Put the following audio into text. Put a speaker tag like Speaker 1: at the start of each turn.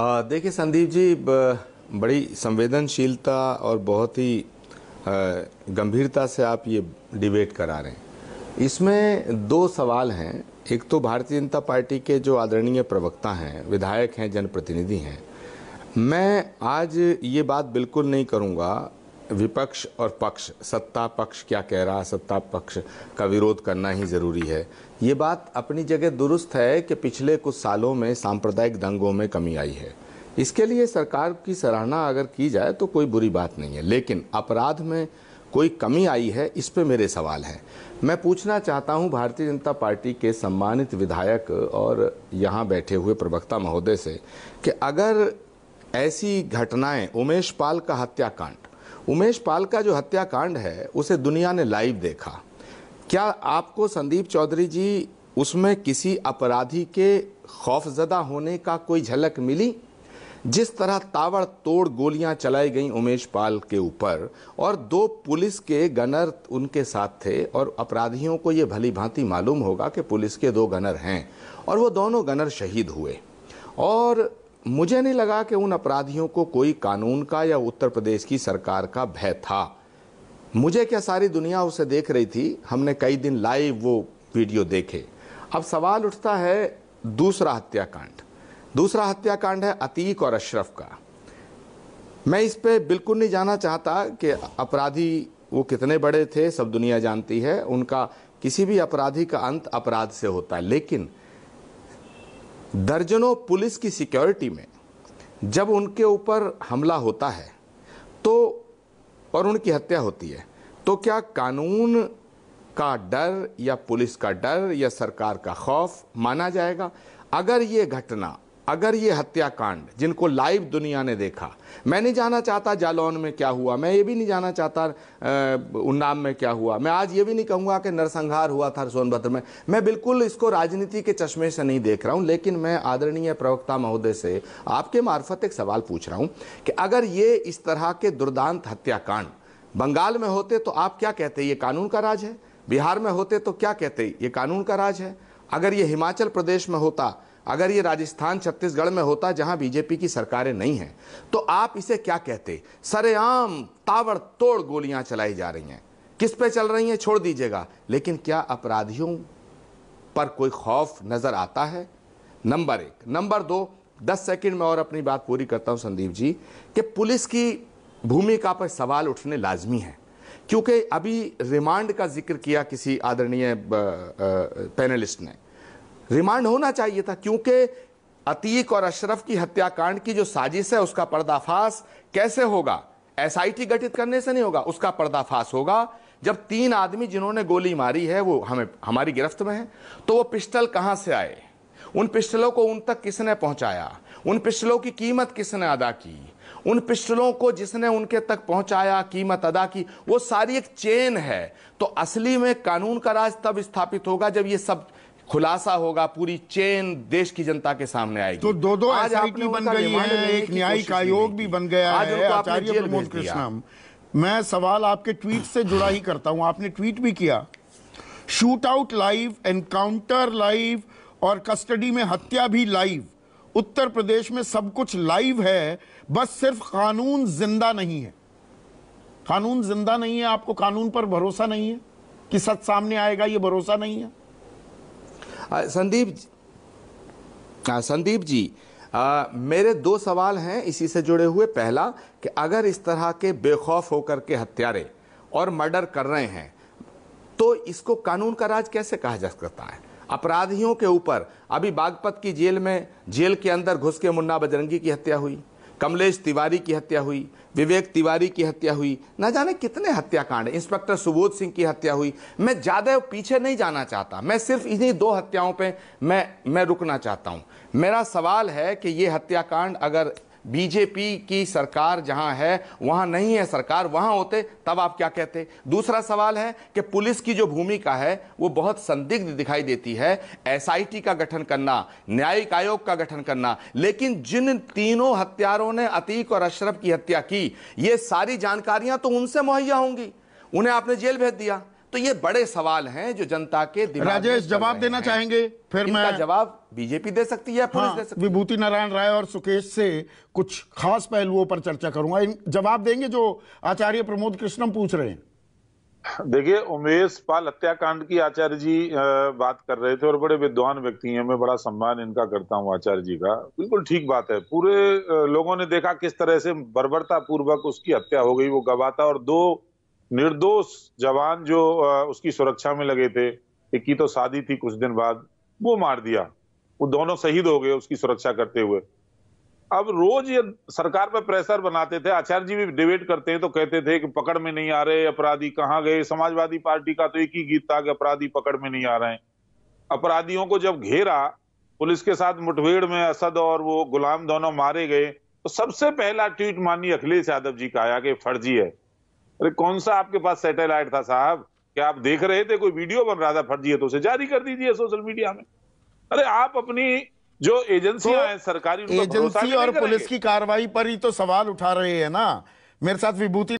Speaker 1: देखिए संदीप जी बड़ी संवेदनशीलता और बहुत ही गंभीरता से आप ये डिबेट करा रहे हैं इसमें दो सवाल हैं एक तो भारतीय जनता पार्टी के जो आदरणीय प्रवक्ता हैं विधायक हैं जनप्रतिनिधि हैं मैं आज ये बात बिल्कुल नहीं करूँगा विपक्ष और पक्ष सत्ता पक्ष क्या कह रहा है सत्ता पक्ष का विरोध करना ही ज़रूरी है ये बात अपनी जगह दुरुस्त है कि पिछले कुछ सालों में सांप्रदायिक दंगों में कमी आई है इसके लिए सरकार की सराहना अगर की जाए तो कोई बुरी बात नहीं है लेकिन अपराध में कोई कमी आई है इस पर मेरे सवाल हैं मैं पूछना चाहता हूं भारतीय जनता पार्टी के सम्मानित विधायक और यहां बैठे हुए प्रवक्ता महोदय से कि अगर ऐसी घटनाएं उमेश पाल का हत्याकांड उमेश पाल का जो हत्याकांड है उसे दुनिया ने लाइव देखा क्या आपको संदीप चौधरी जी उसमें किसी अपराधी के खौफजदा होने का कोई झलक मिली जिस तरह तावड़ तोड़ गोलियां चलाई गईं उमेश पाल के ऊपर और दो पुलिस के गनर उनके साथ थे और अपराधियों को ये भली भांति मालूम होगा कि पुलिस के दो गनर हैं और वो दोनों गनर शहीद हुए और मुझे नहीं लगा कि उन अपराधियों को कोई कानून का या उत्तर प्रदेश की सरकार का भय था मुझे क्या सारी दुनिया उसे देख रही थी हमने कई दिन लाइव वो वीडियो देखे अब सवाल उठता है दूसरा हत्याकांड दूसरा हत्याकांड है अतीक और अशरफ का मैं इस पर बिल्कुल नहीं जाना चाहता कि अपराधी वो कितने बड़े थे सब दुनिया जानती है उनका किसी भी अपराधी का अंत अपराध से होता है लेकिन दर्जनों पुलिस की सिक्योरिटी में जब उनके ऊपर हमला होता है तो और उनकी हत्या होती है तो क्या कानून का डर या पुलिस का डर या सरकार का खौफ माना जाएगा अगर ये घटना अगर ये हत्याकांड जिनको लाइव दुनिया ने देखा मैं नहीं जाना चाहता जालौन में क्या हुआ मैं ये भी नहीं जाना चाहता उन्नाव में क्या हुआ मैं आज ये भी नहीं कहूँगा कि नरसंहार हुआ था सोनभद्र में मैं बिल्कुल इसको राजनीति के चश्मे से नहीं देख रहा हूँ लेकिन मैं आदरणीय प्रवक्ता महोदय से आपके मार्फत एक सवाल पूछ रहा हूँ कि अगर ये इस तरह के दुर्दांत हत्याकांड बंगाल में होते तो आप क्या कहते ये कानून का राज है बिहार में होते तो क्या कहते ये कानून का राज है अगर ये हिमाचल प्रदेश में होता अगर ये राजस्थान छत्तीसगढ़ में होता जहां बीजेपी की सरकारें नहीं हैं तो आप इसे क्या कहते सरेआम ताबड़तोड़ गोलियां चलाई जा रही हैं किस पे चल रही हैं छोड़ दीजिएगा लेकिन क्या अपराधियों पर कोई खौफ नज़र आता है नंबर एक नंबर दो दस सेकंड में और अपनी बात पूरी करता हूं संदीप जी कि पुलिस की भूमिका पर सवाल उठने लाजमी है क्योंकि अभी रिमांड का जिक्र किया किसी आदरणीय पैनलिस्ट ने रिमांड होना चाहिए था क्योंकि अतीक और अशरफ की हत्याकांड की जो साजिश है उसका पर्दाफाश कैसे होगा एसआईटी गठित करने से नहीं होगा उसका पर्दाफाश होगा जब तीन आदमी जिन्होंने गोली मारी है वो हमें हमारी गिरफ्त में है तो वो पिस्टल कहां से आए उन पिस्टलों को उन तक किसने पहुंचाया उन पिस्टलों की कीमत किसने अदा की उन पिस्टलों को जिसने उनके तक पहुंचाया कीमत अदा की वो सारी एक चेन है तो असली में कानून का राज तब स्थापित होगा जब ये सब खुलासा होगा पूरी चेन देश की जनता के सामने आएगी तो दो दो आज आपने बन गई है एक न्यायिक आयोग
Speaker 2: भी बन गया आज है आचार्य प्रमोद कृष्णम मैं सवाल आपके ट्वीट से जुड़ा ही करता हूं आपने ट्वीट भी किया shoot out live encounter live और कस्टडी में हत्या भी लाइव उत्तर प्रदेश में सब कुछ लाइव है बस सिर्फ कानून जिंदा नहीं है कानून जिंदा नहीं है आपको कानून पर भरोसा नहीं है कि सच सामने आएगा ये भरोसा नहीं है
Speaker 1: संदीप संदीप जी आ, मेरे दो सवाल हैं इसी से जुड़े हुए पहला कि अगर इस तरह के बेखौफ होकर के हत्यारे और मर्डर कर रहे हैं तो इसको कानून का राज कैसे कहा जा सकता है अपराधियों के ऊपर अभी बागपत की जेल में जेल के अंदर घुस के मुन्ना बजरंगी की हत्या हुई कमलेश तिवारी की हत्या हुई विवेक तिवारी की हत्या हुई ना जाने कितने हत्याकांड इंस्पेक्टर सुबोध सिंह की हत्या हुई मैं ज़्यादा पीछे नहीं जाना चाहता मैं सिर्फ इन्हीं दो हत्याओं पे मैं मैं रुकना चाहता हूँ मेरा सवाल है कि ये हत्याकांड अगर बीजेपी की सरकार जहां है वहां नहीं है सरकार वहां होते तब आप क्या कहते दूसरा सवाल है कि पुलिस की जो भूमिका है वो बहुत संदिग्ध दिखाई देती है एसआईटी का गठन करना न्यायिक आयोग का गठन करना लेकिन जिन तीनों हत्यारों ने अतीक और अशरफ की हत्या की ये सारी जानकारियां तो उनसे मुहैया होंगी उन्हें आपने जेल भेज दिया तो ये बड़े सवाल हैं जो जनता के दिमाग राजेश जवाब देना चाहेंगे फिर मैं जवाब बीजेपी दे सकती है पुलिस हाँ, दे सकती
Speaker 2: विभूति नारायण राय और सुकेश से कुछ खास पहलुओं पर चर्चा करूंगा जवाब देंगे जो आचार्य प्रमोद कृष्णम पूछ रहे हैं
Speaker 3: देखिए उमेश पाल हत्याकांड की आचार्य जी बात कर रहे थे और बड़े विद्वान व्यक्ति हैं मैं बड़ा सम्मान इनका करता हूं आचार्य जी का बिल्कुल ठीक बात है पूरे लोगों ने देखा किस तरह से बर्बरता पूर्वक उसकी हत्या हो गई वो गवाता और दो निर्दोष जवान जो उसकी सुरक्षा में लगे थे एक की तो शादी थी कुछ दिन बाद वो मार दिया वो दोनों शहीद हो गए उसकी सुरक्षा करते हुए अब रोज ये सरकार पर प्रेशर बनाते थे आचार्य जी भी डिबेट करते हैं तो कहते थे कि पकड़ में नहीं आ रहे अपराधी कहाँ गए समाजवादी पार्टी का तो एक ही गीत था कि अपराधी पकड़ में नहीं आ रहे हैं अपराधियों को जब घेरा पुलिस के साथ मुठभेड़ में असद और वो गुलाम दोनों मारे गए तो सबसे पहला ट्वीट माननीय अखिलेश यादव जी का आया कि फर्जी है अरे कौन सा आपके पास सैटेलाइट था साहब क्या आप देख रहे थे कोई वीडियो बन रहा था फर्जी है तो उसे जारी कर दीजिए सोशल मीडिया में अरे आप अपनी जो एजेंसियां तो, हैं सरकारी एजेंसी और पुलिस की
Speaker 2: कार्रवाई पर ही तो सवाल उठा रहे हैं ना मेरे साथ विभूति